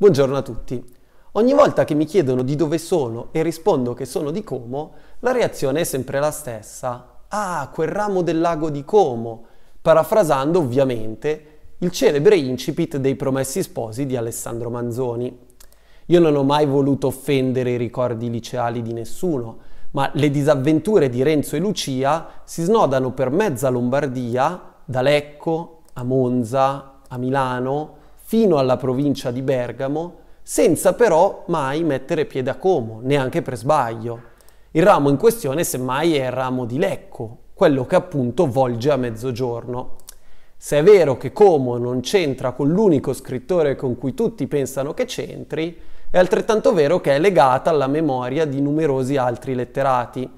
Buongiorno a tutti. Ogni volta che mi chiedono di dove sono e rispondo che sono di Como, la reazione è sempre la stessa. Ah, quel ramo del lago di Como, parafrasando ovviamente il celebre incipit dei Promessi Sposi di Alessandro Manzoni. Io non ho mai voluto offendere i ricordi liceali di nessuno, ma le disavventure di Renzo e Lucia si snodano per mezza Lombardia, da Lecco a Monza, a Milano, fino alla provincia di Bergamo, senza però mai mettere piede a Como, neanche per sbaglio. Il ramo in questione semmai è il ramo di Lecco, quello che appunto volge a mezzogiorno. Se è vero che Como non c'entra con l'unico scrittore con cui tutti pensano che c'entri, è altrettanto vero che è legata alla memoria di numerosi altri letterati.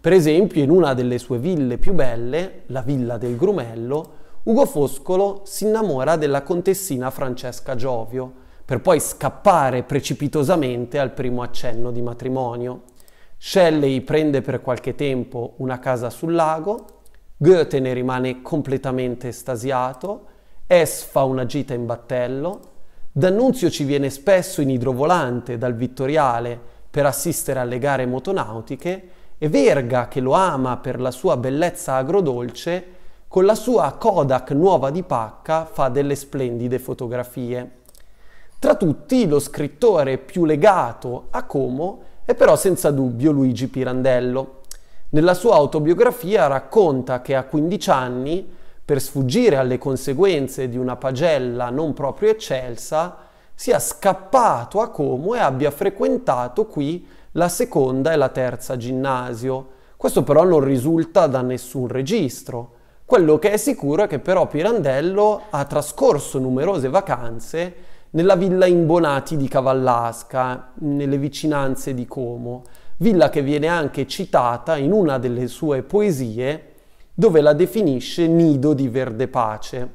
Per esempio, in una delle sue ville più belle, la Villa del Grumello, Ugo Foscolo si innamora della contessina Francesca Giovio, per poi scappare precipitosamente al primo accenno di matrimonio. Shelley prende per qualche tempo una casa sul lago, Goethe ne rimane completamente estasiato, Hess fa una gita in battello, D'Annunzio ci viene spesso in idrovolante dal Vittoriale per assistere alle gare motonautiche e Verga, che lo ama per la sua bellezza agrodolce, con la sua Kodak nuova di pacca fa delle splendide fotografie. Tra tutti lo scrittore più legato a Como è però senza dubbio Luigi Pirandello. Nella sua autobiografia racconta che a 15 anni, per sfuggire alle conseguenze di una pagella non proprio eccelsa, sia scappato a Como e abbia frequentato qui la seconda e la terza ginnasio. Questo però non risulta da nessun registro. Quello che è sicuro è che però Pirandello ha trascorso numerose vacanze nella villa Imbonati di Cavallasca, nelle vicinanze di Como, villa che viene anche citata in una delle sue poesie dove la definisce nido di verde pace.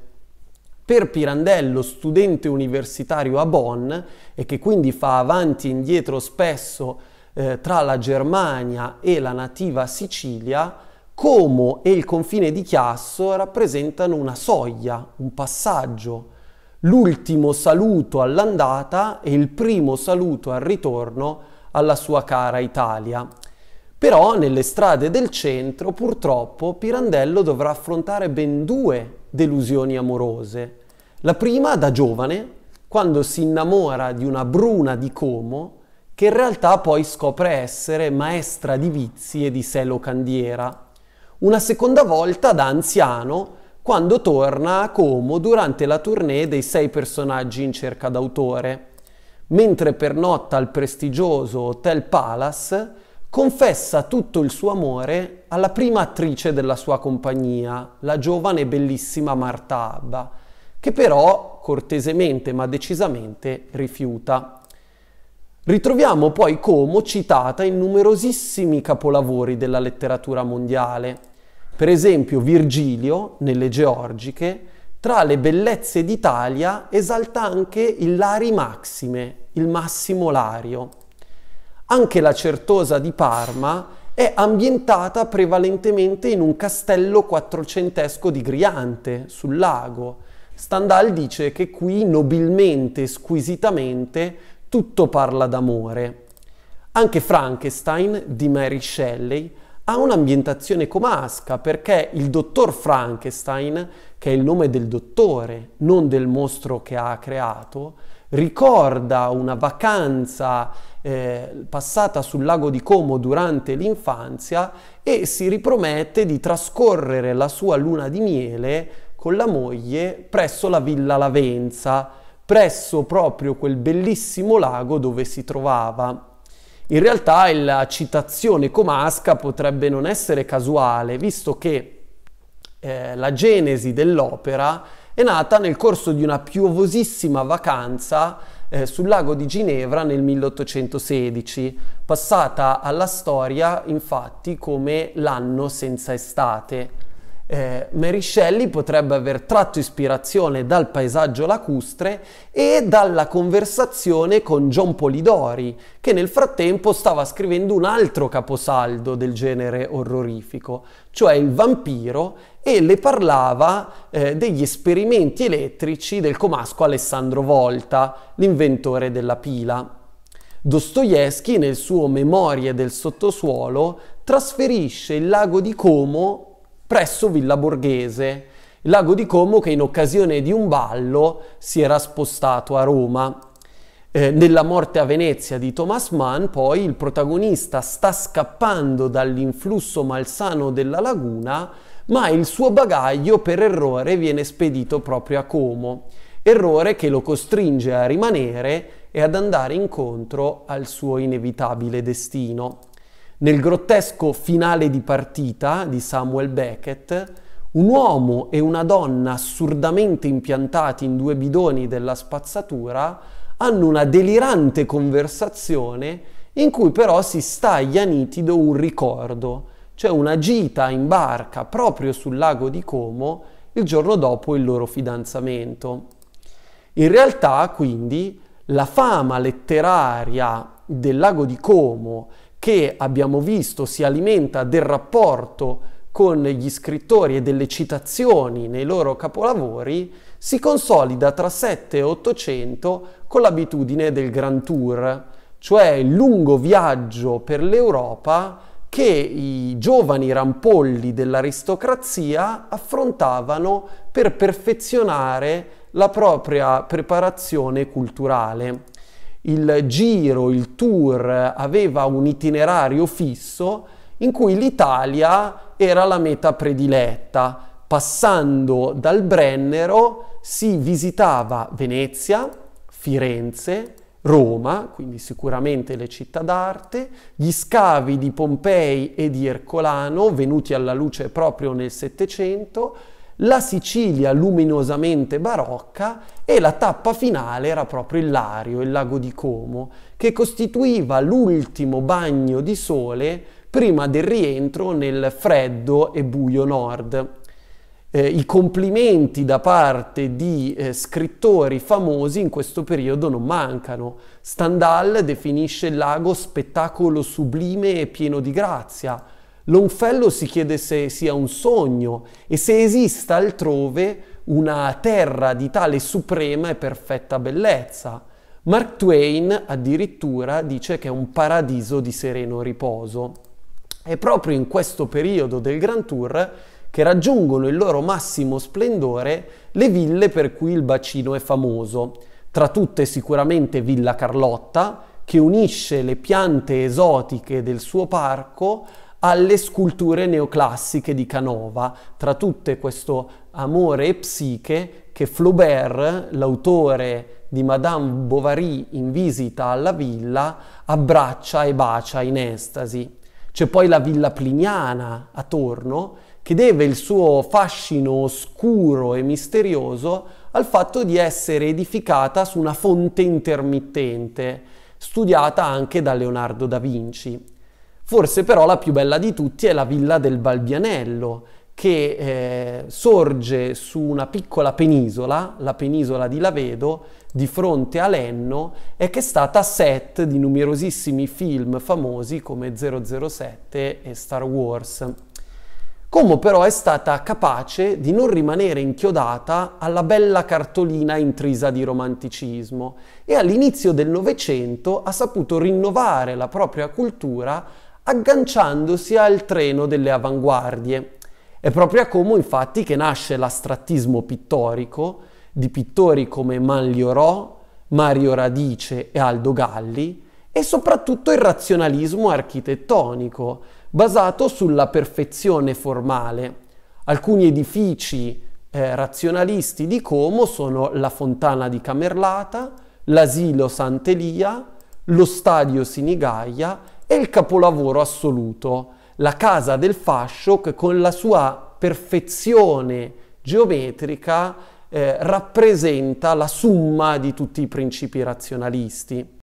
Per Pirandello, studente universitario a Bonn e che quindi fa avanti e indietro spesso eh, tra la Germania e la nativa Sicilia, Como e il confine di Chiasso rappresentano una soglia, un passaggio, l'ultimo saluto all'andata e il primo saluto al ritorno alla sua cara Italia. Però nelle strade del centro purtroppo Pirandello dovrà affrontare ben due delusioni amorose. La prima da giovane, quando si innamora di una bruna di Como, che in realtà poi scopre essere maestra di vizi e di selo candiera una seconda volta da anziano quando torna a Como durante la tournée dei sei personaggi in cerca d'autore, mentre pernotta al prestigioso Hotel Palace confessa tutto il suo amore alla prima attrice della sua compagnia, la giovane e bellissima Marta Abba, che però cortesemente ma decisamente rifiuta. Ritroviamo poi Como citata in numerosissimi capolavori della letteratura mondiale, per esempio Virgilio, nelle Georgiche, tra le bellezze d'Italia esalta anche il Lari Maxime, il Massimo Lario. Anche la Certosa di Parma è ambientata prevalentemente in un castello quattrocentesco di Griante, sul lago. Stendhal dice che qui, nobilmente e squisitamente, tutto parla d'amore. Anche Frankenstein di Mary Shelley ha un'ambientazione comasca perché il dottor Frankenstein, che è il nome del dottore, non del mostro che ha creato, ricorda una vacanza eh, passata sul lago di Como durante l'infanzia e si ripromette di trascorrere la sua luna di miele con la moglie presso la Villa Lavenza, presso proprio quel bellissimo lago dove si trovava in realtà la citazione comasca potrebbe non essere casuale, visto che eh, la genesi dell'opera è nata nel corso di una piovosissima vacanza eh, sul lago di Ginevra nel 1816, passata alla storia infatti come l'anno senza estate. Eh, Mary Shelley potrebbe aver tratto ispirazione dal paesaggio lacustre e dalla conversazione con John Polidori, che nel frattempo stava scrivendo un altro caposaldo del genere orrorifico, cioè il vampiro, e le parlava eh, degli esperimenti elettrici del comasco Alessandro Volta, l'inventore della pila. Dostoevsky nel suo Memorie del sottosuolo trasferisce il lago di Como presso Villa Borghese, il lago di Como che in occasione di un ballo si era spostato a Roma. Eh, nella morte a Venezia di Thomas Mann, poi il protagonista sta scappando dall'influsso malsano della laguna, ma il suo bagaglio per errore viene spedito proprio a Como, errore che lo costringe a rimanere e ad andare incontro al suo inevitabile destino nel grottesco finale di partita di Samuel Beckett, un uomo e una donna assurdamente impiantati in due bidoni della spazzatura hanno una delirante conversazione in cui però si staglia nitido un ricordo, cioè una gita in barca proprio sul lago di Como il giorno dopo il loro fidanzamento. In realtà, quindi, la fama letteraria del lago di Como che abbiamo visto si alimenta del rapporto con gli scrittori e delle citazioni nei loro capolavori, si consolida tra 7 e 800 con l'abitudine del Grand Tour, cioè il lungo viaggio per l'Europa che i giovani rampolli dell'aristocrazia affrontavano per perfezionare la propria preparazione culturale il giro, il tour aveva un itinerario fisso in cui l'Italia era la meta prediletta. Passando dal Brennero si visitava Venezia, Firenze, Roma, quindi sicuramente le città d'arte, gli scavi di Pompei e di Ercolano, venuti alla luce proprio nel Settecento, la Sicilia luminosamente barocca e la tappa finale era proprio il Lario, il lago di Como, che costituiva l'ultimo bagno di sole prima del rientro nel freddo e buio nord. Eh, I complimenti da parte di eh, scrittori famosi in questo periodo non mancano. Stendhal definisce il lago spettacolo sublime e pieno di grazia, Longfellow si chiede se sia un sogno e se esista altrove una terra di tale suprema e perfetta bellezza. Mark Twain addirittura dice che è un paradiso di sereno riposo. È proprio in questo periodo del Grand Tour che raggiungono il loro massimo splendore le ville per cui il bacino è famoso, tra tutte sicuramente Villa Carlotta, che unisce le piante esotiche del suo parco alle sculture neoclassiche di Canova, tra tutte questo amore e psiche che Flaubert, l'autore di Madame Bovary in visita alla villa, abbraccia e bacia in estasi. C'è poi la villa pliniana a Torno, che deve il suo fascino oscuro e misterioso al fatto di essere edificata su una fonte intermittente, studiata anche da Leonardo da Vinci. Forse però la più bella di tutti è la villa del Balbianello, che eh, sorge su una piccola penisola, la penisola di Lavedo, di fronte a Lenno e che è stata set di numerosissimi film famosi come 007 e Star Wars. Como però è stata capace di non rimanere inchiodata alla bella cartolina intrisa di romanticismo e all'inizio del Novecento ha saputo rinnovare la propria cultura agganciandosi al treno delle avanguardie. È proprio a Como infatti che nasce l'astrattismo pittorico di pittori come Manlio Rò, Mario Radice e Aldo Galli, e soprattutto il razionalismo architettonico, basato sulla perfezione formale. Alcuni edifici eh, razionalisti di Como sono la Fontana di Camerlata, l'Asilo Sant'Elia, lo Stadio Sinigaia è il capolavoro assoluto, la casa del fascio che con la sua perfezione geometrica eh, rappresenta la summa di tutti i principi razionalisti.